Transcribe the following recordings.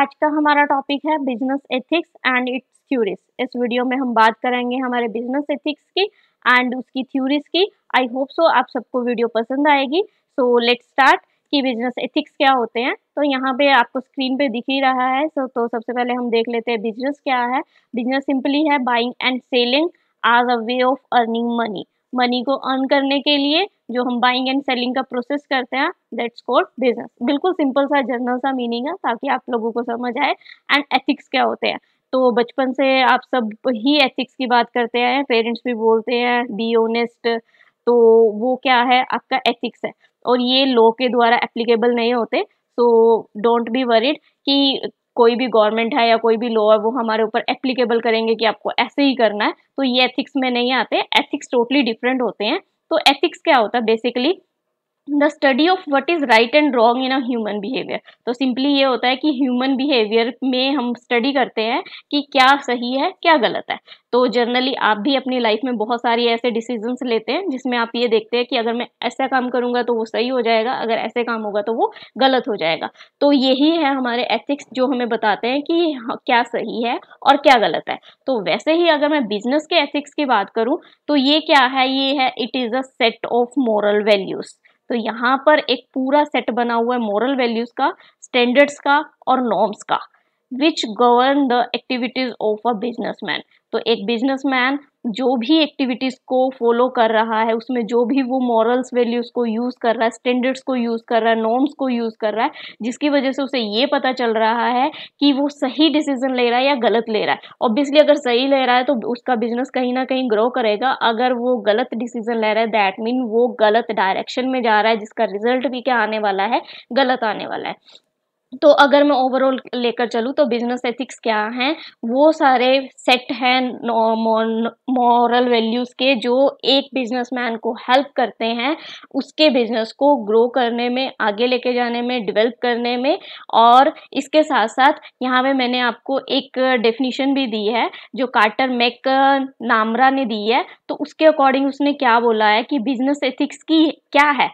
आज का हमारा टॉपिक है business ethics and its theories इस वीडियो में हम बात करेंगे हमारे बिजनेस एथिक्स की एंड उसकी थ्यूरिस की आई होप सो आप सबको वीडियो पसंद आएगी सो लेट स्टार्ट कि बिजनेस एथिक्स क्या होते हैं तो यहाँ पे आपको स्क्रीन पे दिख ही रहा है सो तो सबसे पहले हम देख लेते हैं बिजनेस क्या है बिजनेस सिंपली है buying and selling as a way of earning money money को अर्न करने के लिए जो हम बाइंग एंड सेलिंग का प्रोसेस करते हैं दैट्स कॉल्ड बिजनेस बिल्कुल सिंपल सा जर्नल सा मीनिंग है ताकि आप लोगों को समझ आए एंड एथिक्स क्या होते हैं तो बचपन से आप सब ही एथिक्स की बात करते हैं पेरेंट्स भी बोलते हैं बी ओनेस्ट तो वो क्या है आपका एथिक्स है और ये लॉ के द्वारा एप्लीकेबल नहीं होते सो डोंट बी वरिड कि कोई भी गवर्नमेंट है या कोई भी लॉ है वो हमारे ऊपर एप्लीकेबल करेंगे कि आपको ऐसे ही करना है तो ये एथिक्स में नहीं आते एथिक्स टोटली डिफरेंट होते हैं तो एथिक्स क्या होता है basically the study of what is right and wrong in a human behaviour तो सिंपली ये होता है कि ह्यूमन बिहेवियर में हम स्टडी करते हैं कि क्या सही है क्या गलत है तो जनरली आप भी अपनी लाइफ में बहुत सारी ऐसे डिसीजंस लेते हैं जिसमें आप ये देखते हैं कि अगर मैं ऐसा काम करूँगा तो वो सही हो जाएगा अगर ऐसे काम होगा तो वो गलत हो जाएगा तो यही है हमारे एथिक्स जो हमें बताते हैं कि हाँ, क्या सही है और क्या गलत है तो वैसे ही अगर मैं बिजनेस के एथिक्स की बात करूँ तो ये क्या है ये है it is a set of moral values तो यहाँ पर एक पूरा सेट बना हुआ है मॉरल वैल्यूज का स्टैंडर्ड्स का और नॉर्म्स का which govern the activities of a businessman तो एक बिजनेसमैन जो भी एक्टिविटीज़ को फॉलो कर रहा है उसमें जो भी वो मॉरल्स वैल्यूज़ को यूज़ कर रहा है स्टैंडर्ड्स को यूज़ कर रहा है नॉर्म्स को यूज़ कर रहा है जिसकी वजह से उसे ये पता चल रहा है कि वो सही डिसीजन ले रहा है या गलत ले रहा है ऑब्वियसली अगर सही ले रहा है तो उसका बिजनेस कहीं ना कहीं ग्रो करेगा अगर वो गलत डिसीजन ले रहा है दैट मीन वो गलत डायरेक्शन में जा रहा है जिसका रिजल्ट भी क्या आने वाला है गलत आने वाला है तो अगर मैं ओवरऑल लेकर चलूँ तो बिजनेस एथिक्स क्या हैं वो सारे सेट हैं मॉरल वैल्यूज़ के जो एक बिजनेसमैन को हेल्प करते हैं उसके बिजनेस को ग्रो करने में आगे लेके जाने में डेवलप करने में और इसके साथ साथ यहाँ पे मैंने आपको एक डेफिनेशन भी दी है जो कार्टर मैक नामरा ने दी है तो उसके अकॉर्डिंग उसने क्या बोला है कि बिजनेस एथिक्स की क्या है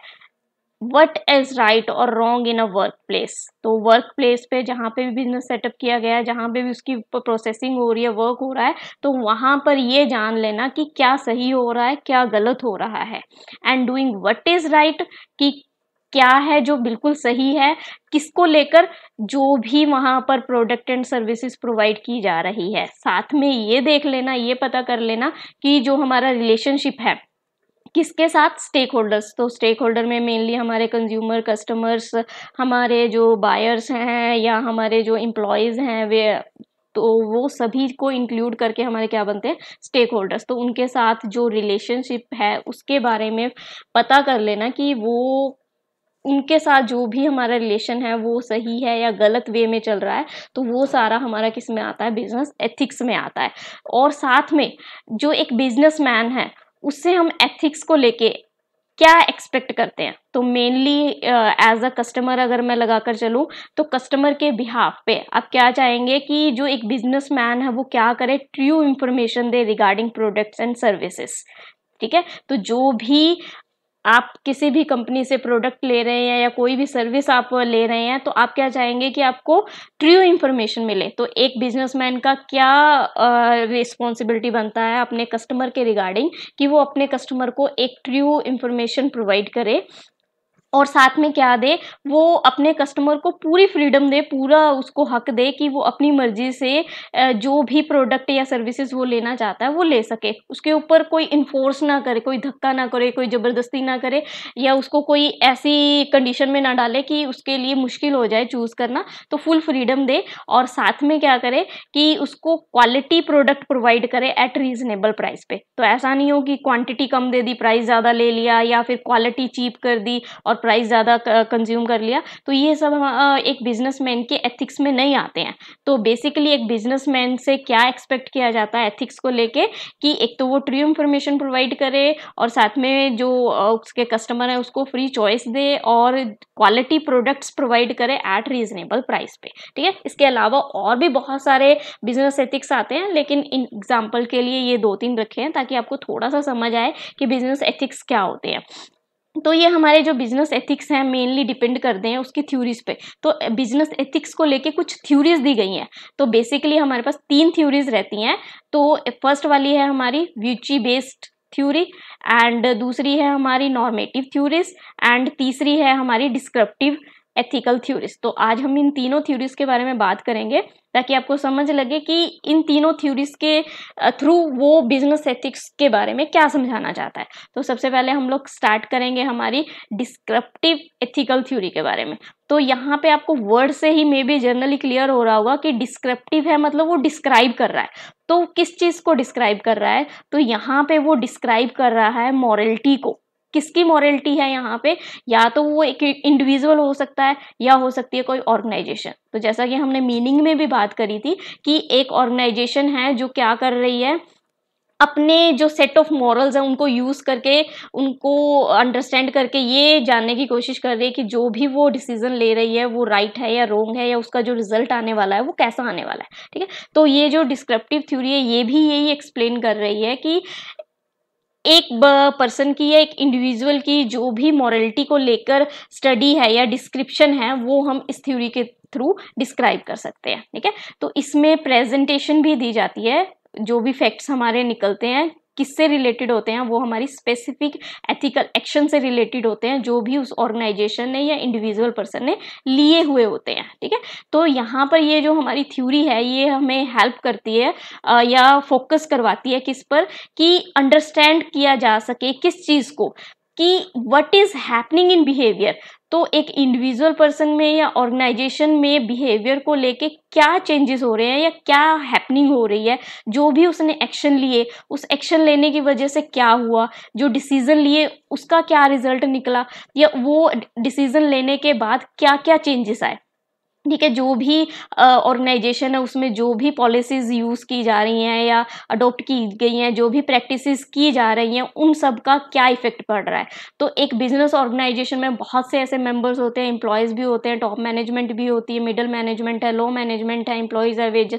वट इज राइट और wrong in a workplace तो वर्क प्लेस पे जहाँ पे भी बिजनेस सेटअप किया गया है जहाँ पे भी उसकी प्रोसेसिंग हो रही है वर्क हो रहा है तो वहाँ पर ये जान लेना कि क्या सही हो रहा है क्या गलत हो रहा है and doing what is right कि क्या है जो बिल्कुल सही है किसको लेकर जो भी वहाँ पर प्रोडक्ट एंड सर्विसेज प्रोवाइड की जा रही है साथ में ये देख लेना ये पता कर लेना कि जो हमारा रिलेशनशिप है किसके साथ स्टेक होल्डर्स तो स्टेक होल्डर में मेनली हमारे कंज्यूमर कस्टमर्स हमारे जो बायर्स हैं या हमारे जो एम्प्लॉयज़ हैं वे तो वो सभी को इंक्लूड करके हमारे क्या बनते हैं स्टेक होल्डर्स तो उनके साथ जो रिलेशनशिप है उसके बारे में पता कर लेना कि वो उनके साथ जो भी हमारा रिलेशन है वो सही है या गलत वे में चल रहा है तो वो सारा हमारा किस में आता है बिजनेस एथिक्स में आता है और साथ में जो एक बिजनेस मैन है उससे हम एथिक्स को लेके क्या एक्सपेक्ट करते हैं तो मेनली एज अ कस्टमर अगर मैं लगा कर चलूँ तो कस्टमर के बिहाफ पे आप क्या चाहेंगे कि जो एक बिजनेसमैन है वो क्या करे ट्रू इंफॉर्मेशन दे रिगार्डिंग प्रोडक्ट्स एंड सर्विसेज ठीक है तो जो भी आप किसी भी कंपनी से प्रोडक्ट ले रहे हैं या कोई भी सर्विस आप ले रहे हैं तो आप क्या चाहेंगे कि आपको ट्रू इन्फॉर्मेशन मिले तो एक बिजनेसमैन का क्या रिस्पॉन्सिबिलिटी बनता है अपने कस्टमर के रिगार्डिंग कि वो अपने कस्टमर को एक ट्रू इन्फॉर्मेशन प्रोवाइड करे और साथ में क्या दे वो अपने कस्टमर को पूरी फ्रीडम दे पूरा उसको हक दे कि वो अपनी मर्जी से जो भी प्रोडक्ट या सर्विसेज वो लेना चाहता है वो ले सके उसके ऊपर कोई इन्फोर्स ना करे कोई धक्का ना करे कोई ज़बरदस्ती ना करे या उसको कोई ऐसी कंडीशन में ना डाले कि उसके लिए मुश्किल हो जाए चूज़ करना तो फुल फ्रीडम दे और साथ में क्या करे कि उसको क्वालिटी प्रोडक्ट प्रोवाइड करे एट रीजनेबल प्राइस पे तो ऐसा नहीं हो कि क्वांटिटी कम दे दी प्राइस ज़्यादा ले लिया या फिर क्वालिटी चीप कर दी और प्राइस ज़्यादा कंज्यूम कर लिया तो ये सब हाँ, एक बिजनेसमैन के एथिक्स में नहीं आते हैं तो बेसिकली एक बिजनेसमैन से क्या एक्सपेक्ट किया जाता है एथिक्स को लेके कि एक तो वो ट्रू इन्फॉर्मेशन प्रोवाइड करे और साथ में जो उसके कस्टमर है उसको फ्री चॉइस दे और क्वालिटी प्रोडक्ट्स प्रोवाइड करे एट रीजनेबल प्राइस पे ठीक है इसके अलावा और भी बहुत सारे बिजनेस एथिक्स आते हैं लेकिन इन एग्जाम्पल के लिए ये दो तीन रखे हैं ताकि आपको थोड़ा सा समझ आए कि बिजनेस एथिक्स क्या होते हैं तो ये हमारे जो बिजनेस एथिक्स हैं मेनली डिपेंड करते हैं उसकी थ्योरीज पे तो बिजनेस एथिक्स को लेके कुछ थ्योरीज दी गई हैं तो बेसिकली हमारे पास तीन थ्योरीज रहती हैं तो फर्स्ट वाली है हमारी व्यूची बेस्ड थ्योरी एंड दूसरी है हमारी नॉर्मेटिव थ्योरीज एंड तीसरी है हमारी डिस्क्रप्टिव एथिकल थ्योरीज तो आज हम इन तीनों थ्योरीज के बारे में बात करेंगे ताकि आपको समझ लगे कि इन तीनों थ्योरीज के थ्रू वो बिजनेस एथिक्स के बारे में क्या समझाना चाहता है तो सबसे पहले हम लोग स्टार्ट करेंगे हमारी डिस्क्रप्टिव एथिकल थ्योरी के बारे में तो यहाँ पे आपको वर्ड से ही मे बी जनरली क्लियर हो रहा होगा कि डिस्क्रिप्टिव है मतलब वो डिस्क्राइब कर रहा है तो किस चीज़ को डिस्क्राइब कर रहा है तो यहाँ पे वो डिस्क्राइब कर रहा है मॉरलिटी को किसकी मॉरलिटी है यहाँ पे या तो वो एक इंडिविजुअल हो सकता है या हो सकती है कोई ऑर्गेनाइजेशन तो जैसा कि हमने मीनिंग में भी बात करी थी कि एक ऑर्गेनाइजेशन है जो क्या कर रही है अपने जो सेट ऑफ मॉरल्स हैं उनको यूज़ करके उनको अंडरस्टैंड करके ये जानने की कोशिश कर रही है कि जो भी वो डिसीजन ले रही है वो राइट right है या रोंग है या उसका जो रिजल्ट आने वाला है वो कैसा आने वाला है ठीक है तो ये जो डिस्क्रिप्टिव थ्योरी है ये भी यही एक्सप्लेन कर रही है कि एक पर्सन की या एक इंडिविजुअल की जो भी मॉरलिटी को लेकर स्टडी है या डिस्क्रिप्शन है वो हम इस थ्योरी के थ्रू डिस्क्राइब कर सकते हैं ठीक है तो इसमें प्रेजेंटेशन भी दी जाती है जो भी फैक्ट्स हमारे निकलते हैं किससे रिलेटेड होते हैं वो हमारी स्पेसिफिक एथिकल एक्शन से रिलेटेड होते हैं जो भी उस ऑर्गेनाइजेशन ने या इंडिविजुअल पर्सन ने लिए हुए होते हैं ठीक है तो यहाँ पर ये जो हमारी थ्योरी है ये हमें हेल्प करती है आ, या फोकस करवाती है किस पर कि अंडरस्टैंड किया जा सके किस चीज़ को कि what is happening in behaviour तो एक इंडिविजुअल पर्सन में या ऑर्गेनाइजेशन में बिहेवियर को लेके क्या चेंजेस हो रहे हैं या क्या हैपनिंग हो रही है जो भी उसने एक्शन लिए उस एक्शन लेने की वजह से क्या हुआ जो डिसीज़न लिए उसका क्या रिजल्ट निकला या वो डिसीज़न लेने के बाद क्या क्या चेंजेस आए ठीक है जो भी ऑर्गेनाइजेशन है उसमें जो भी पॉलिसीज़ यूज़ की जा रही हैं या अडोप्ट की गई हैं जो भी प्रैक्टिसेस की जा रही हैं उन सब का क्या इफेक्ट पड़ रहा है तो एक बिजनेस ऑर्गेनाइजेशन में बहुत से ऐसे मेंबर्स होते हैं एम्प्लॉयज़ भी होते हैं टॉप मैनेजमेंट भी होती है मिडिल मैनेजमेंट है लो मैनेजमेंट है एम्प्लॉयज़ है वेज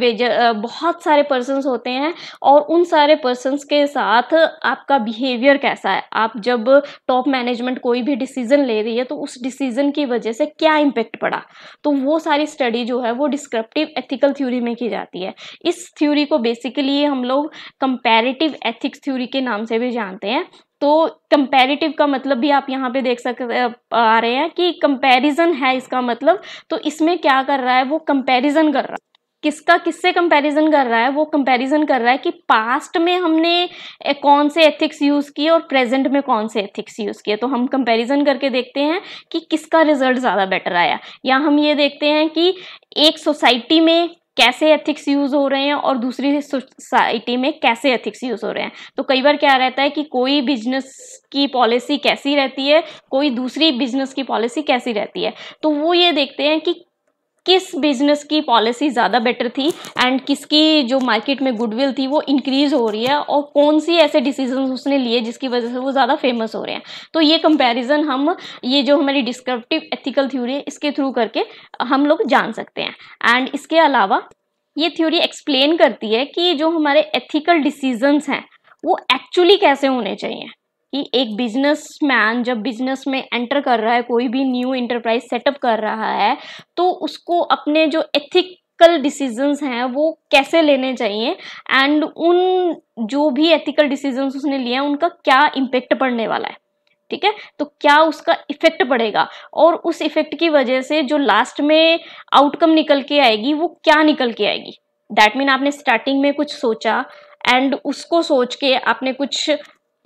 वेज बहुत सारे पर्सनस होते हैं और उन सारे पर्सनस के साथ आपका बिहेवियर कैसा है आप जब टॉप मैनेजमेंट कोई भी डिसीज़न ले रही है तो उस डिसीज़न की वजह से क्या इम्पेक्ट पड़ा तो वो सारी स्टडी जो है वो डिस्क्रिप्टिव एथिकल थ्योरी में की जाती है इस थ्योरी को बेसिकली हम लोग कंपेरेटिव एथिक्स थ्योरी के नाम से भी जानते हैं तो कंपैरेटिव का मतलब भी आप यहाँ पे देख सक आ रहे हैं कि कंपैरिजन है इसका मतलब तो इसमें क्या कर रहा है वो कंपैरिजन कर रहा है किसका किससे कंपैरिजन कर रहा है वो कंपैरिजन कर रहा है कि पास्ट में हमने कौन से एथिक्स यूज़ किए और प्रेजेंट में कौन से एथिक्स यूज़ किए तो हम कंपैरिजन करके देखते हैं कि किसका रिजल्ट ज़्यादा बेटर आया या हम ये देखते हैं कि एक सोसाइटी में कैसे एथिक्स यूज़ हो रहे हैं और दूसरी सोसाइटी में कैसे एथिक्स यूज़ हो रहे हैं तो कई बार क्या रहता है कि कोई बिजनेस की पॉलिसी कैसी रहती है कोई दूसरी बिजनेस की पॉलिसी कैसी रहती है तो वो ये देखते हैं कि किस बिजनेस की पॉलिसी ज़्यादा बेटर थी एंड किसकी जो मार्केट में गुडविल थी वो इंक्रीज़ हो रही है और कौन सी ऐसे डिसीजन उसने लिए जिसकी वजह से वो ज़्यादा फेमस हो रहे हैं तो ये कंपैरिजन हम ये जो हमारी डिस्क्रिप्टिव एथिकल थ्योरी है इसके थ्रू करके हम लोग जान सकते हैं एंड इसके अलावा ये थ्योरी एक्सप्लेन करती है कि जो हमारे एथिकल डिसीजनस हैं वो एक्चुअली कैसे होने चाहिए कि एक बिजनेसमैन जब बिजनेस में एंटर कर रहा है कोई भी न्यू इंटरप्राइज सेटअप कर रहा है तो उसको अपने जो एथिक एथिकल डिसीजंस हैं वो कैसे लेने चाहिए एंड उन जो भी एथिकल डिसीजंस उसने लिए हैं उनका क्या इम्पेक्ट पड़ने वाला है ठीक है तो क्या उसका इफेक्ट पड़ेगा और उस इफेक्ट की वजह से जो लास्ट में आउटकम निकल के आएगी वो क्या निकल के आएगी दैट मीन आपने स्टार्टिंग में कुछ सोचा एंड उसको सोच के आपने कुछ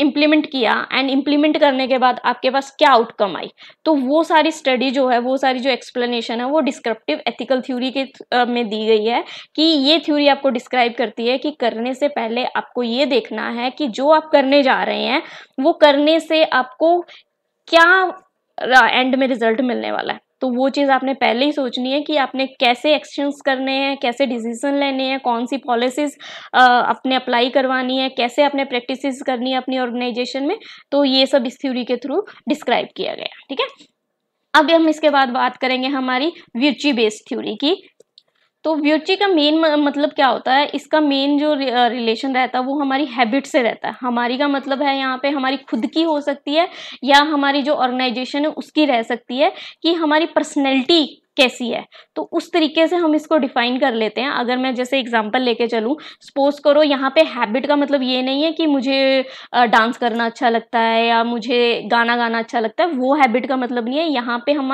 इम्प्लीमेंट किया एंड इम्प्लीमेंट करने के बाद आपके पास क्या आउटकम आई तो वो सारी स्टडी जो है वो सारी जो एक्सप्लेनेशन है वो डिस्क्रिप्टिव एथिकल थ्योरी के में दी गई है कि ये थ्योरी आपको डिस्क्राइब करती है कि करने से पहले आपको ये देखना है कि जो आप करने जा रहे हैं वो करने से आपको क्या एंड में रिजल्ट मिलने वाला है तो वो चीज़ आपने पहले ही सोचनी है कि आपने कैसे एक्शंस करने हैं कैसे डिसीजन लेने हैं कौन सी पॉलिसीज़ अपने अप्लाई करवानी है कैसे अपने प्रैक्टिस करनी है अपनी ऑर्गेनाइजेशन में तो ये सब इस थ्योरी के थ्रू डिस्क्राइब किया गया ठीक है अब हम इसके बाद बात करेंगे हमारी व्यूची बेस्ड थ्योरी की तो व्यूची का मेन मतलब क्या होता है इसका मेन जो रिलेशन रहता है वो हमारी हैबिट से रहता है हमारी का मतलब है यहाँ पे हमारी खुद की हो सकती है या हमारी जो ऑर्गेनाइजेशन है उसकी रह सकती है कि हमारी पर्सनैलिटी कैसी है तो उस तरीके से हम इसको डिफाइन कर लेते हैं अगर मैं जैसे एग्जांपल लेके चलूँ सपोज करो यहाँ पे हैबिट का मतलब ये नहीं है कि मुझे डांस करना अच्छा लगता है या मुझे गाना गाना अच्छा लगता है वो हैबिट का मतलब नहीं है यहाँ पे हम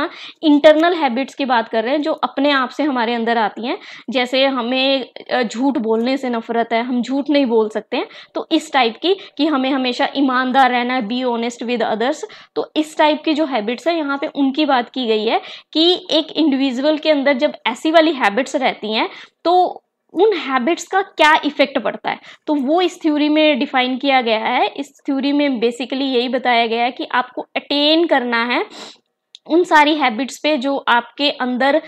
इंटरनल हैबिट्स की बात कर रहे हैं जो अपने आप से हमारे अंदर आती हैं जैसे हमें झूठ बोलने से नफरत है हम झूठ नहीं बोल सकते हैं तो इस टाइप की कि हमें हमेशा ईमानदार रहना है बी ऑनेस्ट विद अदर्स तो इस टाइप की जो हैबिट्स है यहाँ पे उनकी बात की गई है कि एक इंडिविजुअल के अंदर जब ऐसी वाली हैबिट्स रहती हैं तो उन हैबिट्स का क्या इफेक्ट पड़ता है तो वो इस थ्योरी में डिफाइन किया गया है इस थ्योरी में बेसिकली यही बताया गया है कि आपको अटेन करना है उन सारी हैबिट्स पे जो आपके अंदर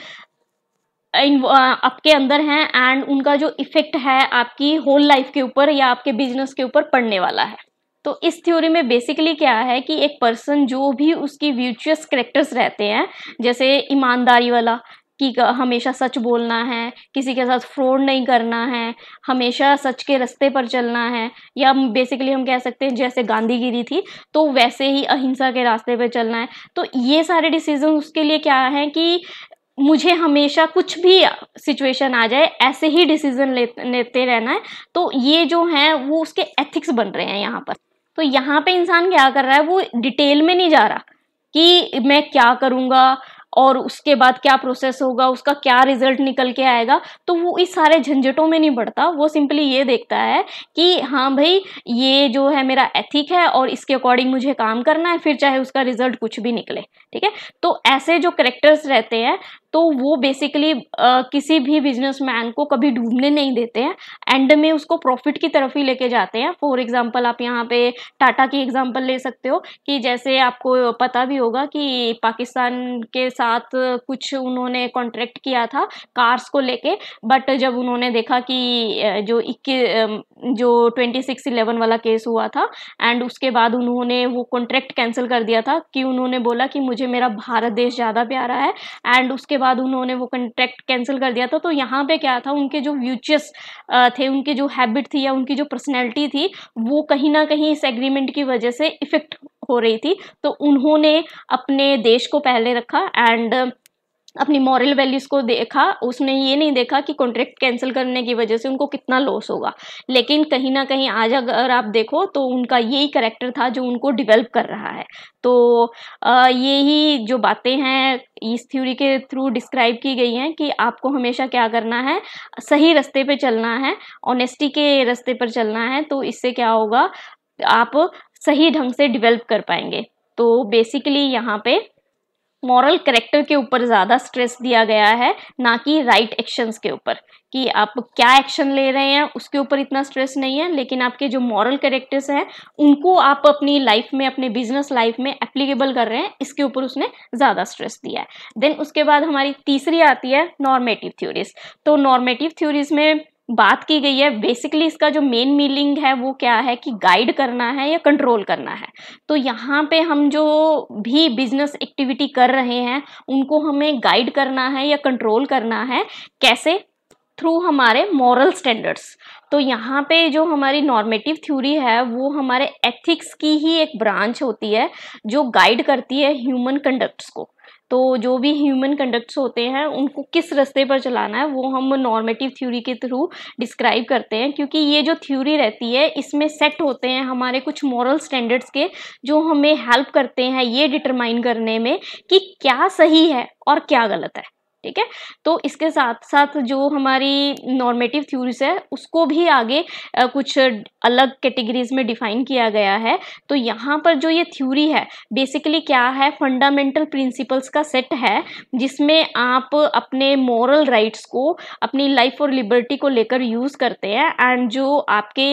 आपके अंदर हैं एंड उनका जो इफेक्ट है आपकी होल लाइफ के ऊपर या आपके बिजनेस के ऊपर पड़ने वाला है तो इस थ्योरी में बेसिकली क्या है कि एक पर्सन जो भी उसकी व्यूचुअस करेक्टर्स रहते हैं जैसे ईमानदारी वाला कि हमेशा सच बोलना है किसी के साथ फ्रॉड नहीं करना है हमेशा सच के रास्ते पर चलना है या बेसिकली हम कह सकते हैं जैसे गांधीगिरी थी तो वैसे ही अहिंसा के रास्ते पर चलना है तो ये सारे डिसीजन उसके लिए क्या हैं कि मुझे हमेशा कुछ भी सिचुएशन आ जाए ऐसे ही डिसीजन ले, लेते रहना है तो ये जो हैं वो उसके एथिक्स बन रहे हैं यहाँ पर तो यहाँ पे इंसान क्या कर रहा है वो डिटेल में नहीं जा रहा कि मैं क्या करूँगा और उसके बाद क्या प्रोसेस होगा उसका क्या रिजल्ट निकल के आएगा तो वो इस सारे झंझटों में नहीं बढ़ता वो सिंपली ये देखता है कि हाँ भाई ये जो है मेरा एथिक है और इसके अकॉर्डिंग मुझे काम करना है फिर चाहे उसका रिजल्ट कुछ भी निकले ठीक है तो ऐसे जो करेक्टर्स रहते हैं तो वो बेसिकली किसी भी बिजनेसमैन को कभी डूबने नहीं देते हैं एंड में उसको प्रॉफिट की तरफ ही लेके जाते हैं फॉर एग्जांपल आप यहाँ पे टाटा की एग्जांपल ले सकते हो कि जैसे आपको पता भी होगा कि पाकिस्तान के साथ साथ कुछ उन्होंने कॉन्ट्रैक्ट किया था कार्स को लेके बट जब उन्होंने देखा कि जो इक्की जो ट्वेंटी सिक्स इलेवन वाला केस हुआ था एंड उसके बाद उन्होंने वो कॉन्ट्रैक्ट कैंसिल कर दिया था कि उन्होंने बोला कि मुझे मेरा भारत देश ज़्यादा प्यारा है एंड उसके बाद उन्होंने वो कॉन्ट्रैक्ट कैंसिल कर दिया था तो यहाँ पे क्या था उनके जो फ्यूचर्स थे उनके जो हैबिट थी या उनकी जो पर्सनैलिटी थी वो कहीं ना कहीं इस एग्रीमेंट की वजह से इफेक्ट हो रही थी तो उन्होंने अपने देश को पहले रखा एंड अपनी मॉरल वैल्यूज़ को देखा उसने ये नहीं देखा कि कॉन्ट्रैक्ट कैंसिल करने की वजह से उनको कितना लॉस होगा लेकिन कहीं ना कहीं आज अगर आप देखो तो उनका यही करेक्टर था जो उनको डिवेलप कर रहा है तो यही जो बातें हैं इस थ्योरी के थ्रू डिस्क्राइब की गई हैं कि आपको हमेशा क्या करना है सही रास्ते पर चलना है ऑनेस्टी के रास्ते पर चलना है तो इससे क्या होगा आप सही ढंग से डिवेल्प कर पाएंगे तो बेसिकली यहाँ पे मॉरल करेक्टर के ऊपर ज़्यादा स्ट्रेस दिया गया है ना कि राइट एक्शंस के ऊपर कि आप क्या एक्शन ले रहे हैं उसके ऊपर इतना स्ट्रेस नहीं है लेकिन आपके जो मॉरल करेक्टर्स हैं उनको आप अपनी लाइफ में अपने बिजनेस लाइफ में एप्लीकेबल कर रहे हैं इसके ऊपर उसने ज़्यादा स्ट्रेस दिया है देन उसके बाद हमारी तीसरी आती है नॉर्मेटिव थ्योरीज तो नॉर्मेटिव थ्योरीज में बात की गई है बेसिकली इसका जो मेन मीनिंग है वो क्या है कि गाइड करना है या कंट्रोल करना है तो यहाँ पे हम जो भी बिजनेस एक्टिविटी कर रहे हैं उनको हमें गाइड करना है या कंट्रोल करना है कैसे थ्रू हमारे मॉरल स्टैंडर्ड्स तो यहाँ पे जो हमारी नॉर्मेटिव थ्योरी है वो हमारे एथिक्स की ही एक ब्रांच होती है जो गाइड करती है ह्यूमन कंडक्ट्स को तो जो भी ह्यूमन कंडक्ट्स होते हैं उनको किस रस्ते पर चलाना है वो हम नॉर्मेटिव थ्योरी के थ्रू डिस्क्राइब करते हैं क्योंकि ये जो थ्योरी रहती है इसमें सेट होते हैं हमारे कुछ मॉरल स्टैंडर्ड्स के जो हमें हेल्प करते हैं ये डिटरमाइन करने में कि क्या सही है और क्या गलत है ठीक है तो इसके साथ साथ जो हमारी नॉर्मेटिव थ्योरीज है उसको भी आगे कुछ अलग कैटेगरीज में डिफाइन किया गया है तो यहाँ पर जो ये थ्योरी है बेसिकली क्या है फंडामेंटल प्रिंसिपल्स का सेट है जिसमें आप अपने मॉरल राइट्स को अपनी लाइफ और लिबर्टी को लेकर यूज़ करते हैं एंड जो आपके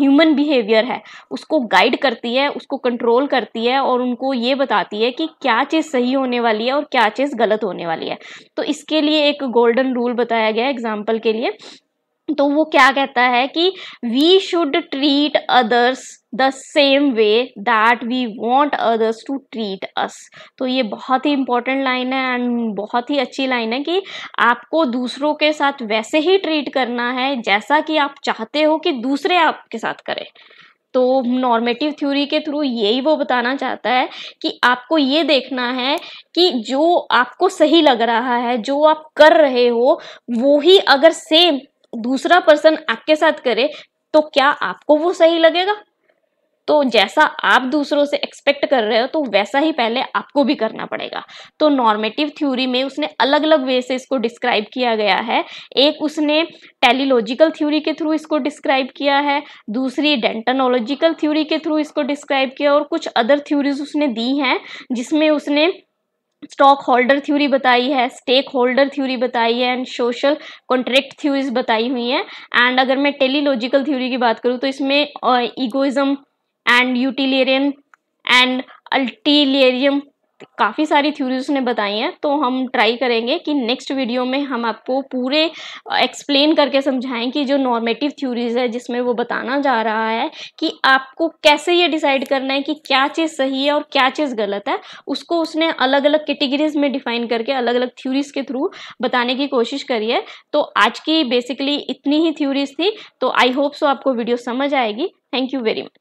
ह्यूमन बिहेवियर है उसको गाइड करती है उसको कंट्रोल करती है और उनको ये बताती है कि क्या चीज़ सही होने वाली है और क्या चीज़ गलत होने वाली है तो इसके लिए एक गोल्डन रूल बताया गया एग्जाम्पल के लिए तो वो क्या कहता है कि we should treat others the same way that we want others to treat us तो ये बहुत ही इंपॉर्टेंट लाइन है एंड बहुत ही अच्छी लाइन है कि आपको दूसरों के साथ वैसे ही ट्रीट करना है जैसा कि आप चाहते हो कि दूसरे आपके साथ करें तो नॉर्मेटिव थ्योरी के थ्रू यही वो बताना चाहता है कि आपको ये देखना है कि जो आपको सही लग रहा है जो आप कर रहे हो वो ही अगर सेम दूसरा पर्सन आपके साथ करे तो क्या आपको वो सही लगेगा तो जैसा आप दूसरों से एक्सपेक्ट कर रहे हो तो वैसा ही पहले आपको भी करना पड़ेगा तो नॉर्मेटिव थ्योरी में उसने अलग अलग वे से इसको डिस्क्राइब किया गया है एक उसने टेलीलॉजिकल थ्योरी के थ्रू इसको डिस्क्राइब किया है दूसरी डेंटनोलॉजिकल थ्योरी के थ्रू इसको डिस्क्राइब किया और कुछ अदर थ्योरीज उसने दी हैं जिसमें उसने स्टॉक होल्डर थ्योरी बताई है स्टेक होल्डर थ्योरी बताई है एंड सोशल कॉन्ट्रैक्ट थ्योरीज बताई हुई हैं एंड अगर मैं टेलीलॉजिकल थ्योरी की बात करूँ तो इसमें ईगोइज्म एंड यूटिलेरियम एंड अल्टीलेरियम काफ़ी सारी थ्योरीज उसने बताई हैं तो हम ट्राई करेंगे कि नेक्स्ट वीडियो में हम आपको पूरे एक्सप्लेन करके समझाएं कि जो नॉर्मेटिव थ्योरीज है जिसमें वो बताना जा रहा है कि आपको कैसे ये डिसाइड करना है कि क्या चीज़ सही है और क्या चीज़ गलत है उसको उसने अलग अलग कैटेगरीज में डिफाइन करके अलग अलग थ्यूरीज के थ्रू बताने की कोशिश करी है तो आज की बेसिकली इतनी ही थ्यूरीज थी तो आई होप सो आपको वीडियो समझ आएगी थैंक यू वेरी मच